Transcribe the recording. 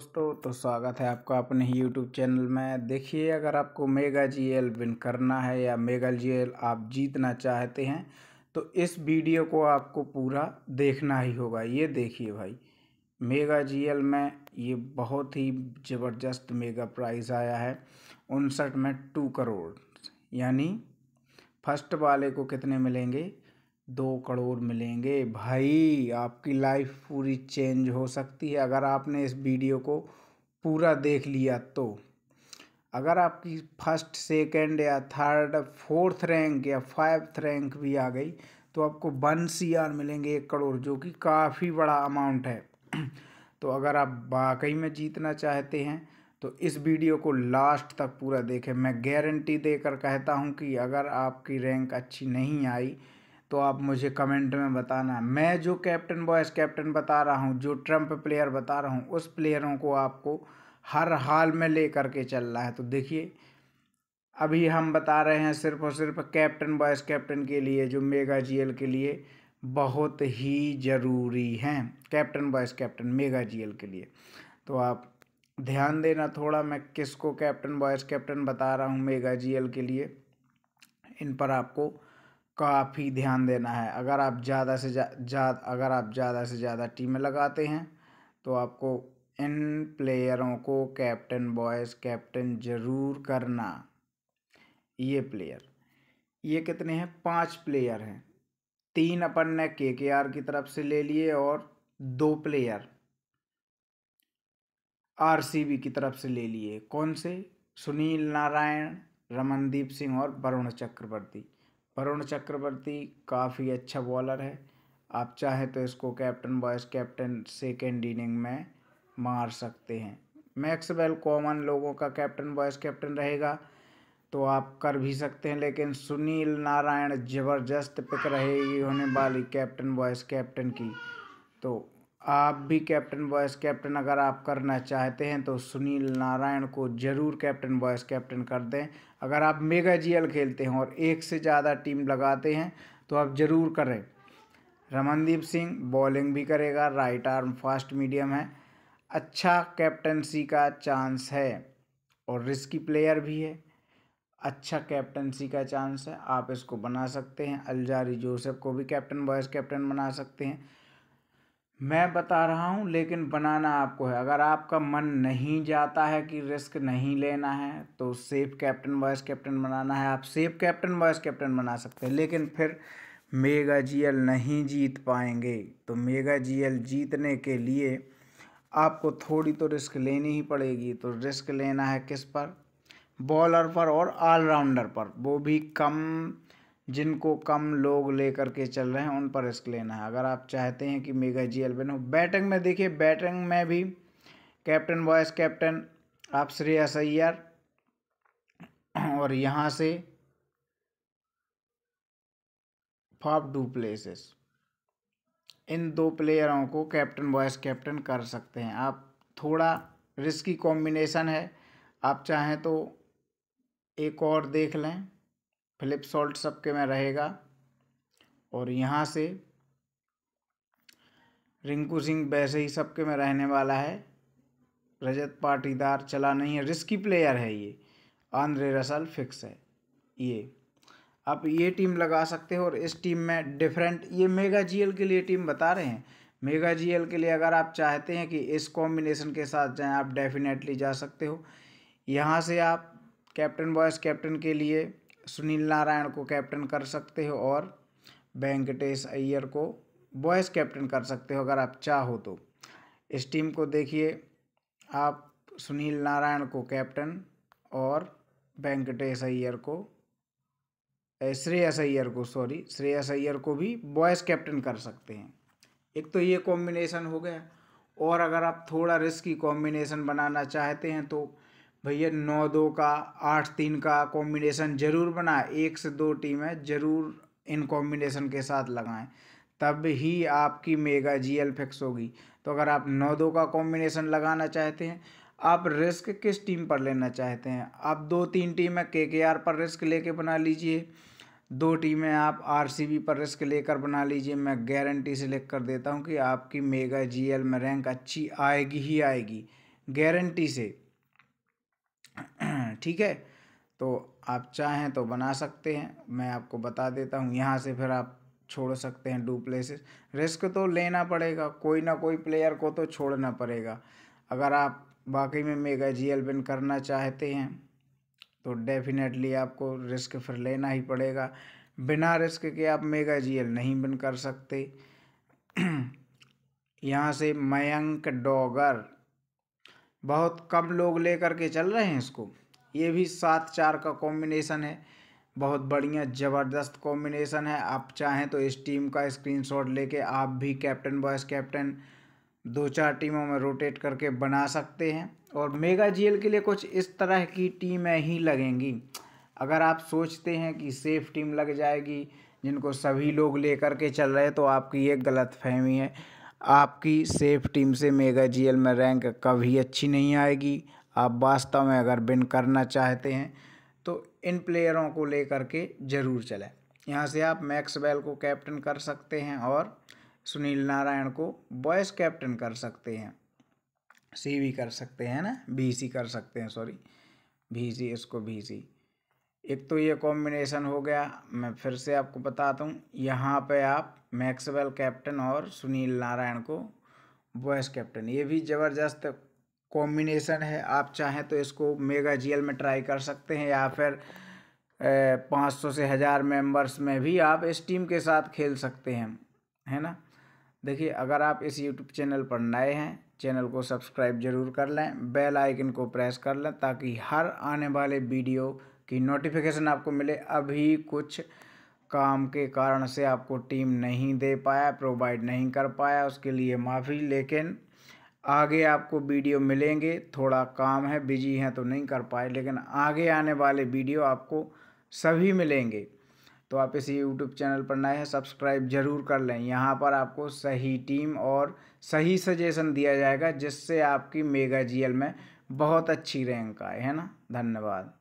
दोस्तों तो स्वागत है आपका अपने ही यूट्यूब चैनल में देखिए अगर आपको मेगा जी एल विन करना है या मेगा जी एल आप जीतना चाहते हैं तो इस वीडियो को आपको पूरा देखना ही होगा ये देखिए भाई मेगा जी एल में ये बहुत ही ज़बरदस्त मेगा प्राइज़ आया है उनसठ में टू करोड़ यानी फर्स्ट वाले को कितने मिलेंगे दो करोड़ मिलेंगे भाई आपकी लाइफ पूरी चेंज हो सकती है अगर आपने इस वीडियो को पूरा देख लिया तो अगर आपकी फर्स्ट सेकंड या थर्ड फोर्थ रैंक या फाइव्थ रैंक भी आ गई तो आपको वन सी आर मिलेंगे एक करोड़ जो कि काफ़ी बड़ा अमाउंट है तो अगर आप वाकई में जीतना चाहते हैं तो इस वीडियो को लास्ट तक पूरा देखें मैं गारंटी देकर कहता हूं कि अगर आपकी रैंक अच्छी नहीं आई तो आप मुझे कमेंट में बताना मैं जो कैप्टन बॉयस कैप्टन बता रहा हूँ जो ट्रम्प प्लेयर बता रहा हूँ उस प्लेयरों को आपको हर हाल में ले करके चल रहा है तो देखिए अभी हम बता रहे हैं सिर्फ और सिर्फ कैप्टन बॉयस कैप्टन के लिए जो मेगा जीएल के लिए बहुत ही ज़रूरी हैं captain vice captain mega GL के लिए तो आप ध्यान देना थोड़ा मैं किसको कैप्टन बॉयस कैप्टन बता रहा हूँ मेगा जीएल के लिए इन पर आपको काफ़ी ध्यान देना है अगर आप ज़्यादा से ज़्यादा अगर आप ज़्यादा से ज़्यादा टीमें लगाते हैं तो आपको इन प्लेयरों को कैप्टन बॉयज़ कैप्टन ज़रूर करना ये प्लेयर ये कितने हैं पांच प्लेयर हैं तीन अपन ने के के आर की तरफ से ले लिए और दो प्लेयर आर सी बी की तरफ से ले लिए कौन से सुनील नारायण रमनदीप सिंह और वरुण चक्रवर्ती वरुण चक्रवर्ती काफ़ी अच्छा बॉलर है आप चाहे तो इसको captain vice captain second inning में मार सकते हैं मैक्सवेल कॉमन लोगों का कैप्टन वाइस कैप्टन रहेगा तो आप कर भी सकते हैं लेकिन सुनील नारायण ज़बरदस्त पिक रहेगी होने वाली कैप्टन वाइस कैप्टन की तो आप भी कैप्टन वॉइस कैप्टन अगर आप करना चाहते हैं तो सुनील नारायण को ज़रूर कैप्टन वॉइस कैप्टन कर दें अगर आप मेगा जीएल खेलते हैं और एक से ज़्यादा टीम लगाते हैं तो आप ज़रूर करें रमनदीप सिंह बॉलिंग भी करेगा राइट आर्म फास्ट मीडियम है अच्छा कैप्टनसी का चांस है और रिस्की प्लेयर भी है अच्छा कैप्टनसी का चांस है आप इसको बना सकते हैं अलजारी जोसेफ को भी कैप्टन वॉइस कैप्टन बना सकते हैं मैं बता रहा हूँ लेकिन बनाना आपको है अगर आपका मन नहीं जाता है कि रिस्क नहीं लेना है तो सेफ कैप्टन वाइस कैप्टन बनाना है आप सेफ कैप्टन वाइस कैप्टन बना सकते हैं लेकिन फिर मेगा जीएल नहीं जीत पाएंगे तो मेगा जीएल जीतने के लिए आपको थोड़ी तो रिस्क लेनी ही पड़ेगी तो रिस्क लेना है किस पर बॉलर पर और ऑलराउंडर पर वो भी कम जिनको कम लोग लेकर के चल रहे हैं उन पर रिस्क लेना है अगर आप चाहते हैं कि मेगा जी एल हो बैटिंग में देखिए बैटिंग में भी कैप्टन वॉइस कैप्टन आप श्रेयस अय्यर और यहाँ से फॉप डू प्लेसेस इन दो प्लेयरों को कैप्टन वॉइस कैप्टन कर सकते हैं आप थोड़ा रिस्की कॉम्बिनेशन है आप चाहें तो एक और देख लें फ्लिप सॉल्ट सबके में रहेगा और यहाँ से रिंकू सिंह वैसे ही सबके में रहने वाला है रजत पाटीदार चला नहीं है रिस्की प्लेयर है ये आंद्रे रसल फिक्स है ये आप ये टीम लगा सकते हो और इस टीम में डिफरेंट ये मेगा जीएल के लिए टीम बता रहे हैं मेगा जीएल के लिए अगर आप चाहते हैं कि इस कॉम्बिनेशन के साथ जाएं आप डेफिनेटली जा सकते हो यहाँ से आप कैप्टन बॉयस कैप्टन के लिए सुनील नारायण को कैप्टन कर सकते हो और वेंकटेश अय्यर को बॉयस कैप्टन कर सकते हो अगर आप चाहो तो इस टीम को देखिए आप सुनील नारायण को कैप्टन और वेंकटेश अय्यर को श्रेयस अय्यर को सॉरी श्रेयस अय्यर को भी बॉयस कैप्टन कर सकते हैं एक तो ये कॉम्बिनेशन हो गया और अगर आप थोड़ा रिस्की कॉम्बिनेशन बनाना चाहते हैं तो भैया नौ दो का आठ तीन का कॉम्बिनेशन ज़रूर बनाए एक से दो टीमें ज़रूर इन कॉम्बिनेशन के साथ लगाएं तब ही आपकी मेगा जीएल फिक्स होगी तो अगर आप नौ दो का कॉम्बिनेशन लगाना चाहते हैं आप रिस्क किस टीम पर लेना चाहते हैं आप दो तीन टीमें के के आर पर रिस्क लेके बना लीजिए दो टीमें आप आर सी बी पर रिस्क लेकर बना लीजिए मैं गारंटी से लिख कर देता हूँ कि आपकी मेगा जी एल में रैंक अच्छी आएगी ही आएगी गारंटी से ठीक है तो आप चाहें तो बना सकते हैं मैं आपको बता देता हूँ यहाँ से फिर आप छोड़ सकते हैं डू प्लेसेस रिस्क तो लेना पड़ेगा कोई ना कोई प्लेयर को तो छोड़ना पड़ेगा अगर आप बाकी में मेगा जी एल बिन करना चाहते हैं तो डेफिनेटली आपको रिस्क फिर लेना ही पड़ेगा बिना रिस्क के आप मेगा जी एल नहीं बिन कर सकते यहाँ से मयंक डॉगर बहुत कम लोग लेकर के चल रहे हैं इसको ये भी सात चार का कॉम्बिनेशन है बहुत बढ़िया ज़बरदस्त कॉम्बिनेशन है आप चाहें तो इस टीम का स्क्रीनशॉट लेके आप भी कैप्टन वाइस कैप्टन दो चार टीमों में रोटेट करके बना सकते हैं और मेगा जीएल के लिए कुछ इस तरह की टीमें ही लगेंगी अगर आप सोचते हैं कि सेफ टीम लग जाएगी जिनको सभी लोग लेकर के चल रहे तो आपकी ये गलत फहमी है आपकी सेफ टीम से मेगा जीएल में रैंक कभी अच्छी नहीं आएगी आप वास्तव में अगर विन करना चाहते हैं तो इन प्लेयरों को लेकर के ज़रूर चलें यहाँ से आप मैक्सवेल को कैप्टन कर सकते हैं और सुनील नारायण को बॉयस कैप्टन कर सकते हैं सी भी कर सकते हैं ना बी सी कर सकते हैं सॉरी भी सी इसको भी सी एक तो ये कॉम्बिनेशन हो गया मैं फिर से आपको बताता हूँ यहाँ पे आप मैक्सवेल कैप्टन और सुनील नारायण को बॉयस कैप्टन ये भी ज़बरदस्त कॉम्बिनेशन है आप चाहें तो इसको मेगा जीएल में ट्राई कर सकते हैं या फिर पाँच सौ से हज़ार मेंबर्स में भी आप इस टीम के साथ खेल सकते हैं है ना देखिए अगर आप इस यूट्यूब चैनल पर नए हैं चैनल को सब्सक्राइब जरूर कर लें बेल आइकन को प्रेस कर लें ताकि हर आने वाले वीडियो की नोटिफिकेशन आपको मिले अभी कुछ काम के कारण से आपको टीम नहीं दे पाया प्रोवाइड नहीं कर पाया उसके लिए माफ़ी लेकिन आगे आपको वीडियो मिलेंगे थोड़ा काम है बिजी हैं तो नहीं कर पाए लेकिन आगे आने वाले वीडियो आपको सभी मिलेंगे तो आप इसी यूट्यूब चैनल पर नए हैं सब्सक्राइब जरूर कर लें यहाँ पर आपको सही टीम और सही सजेशन दिया जाएगा जिससे आपकी मेगा जीएल में बहुत अच्छी रैंक आए है ना धन्यवाद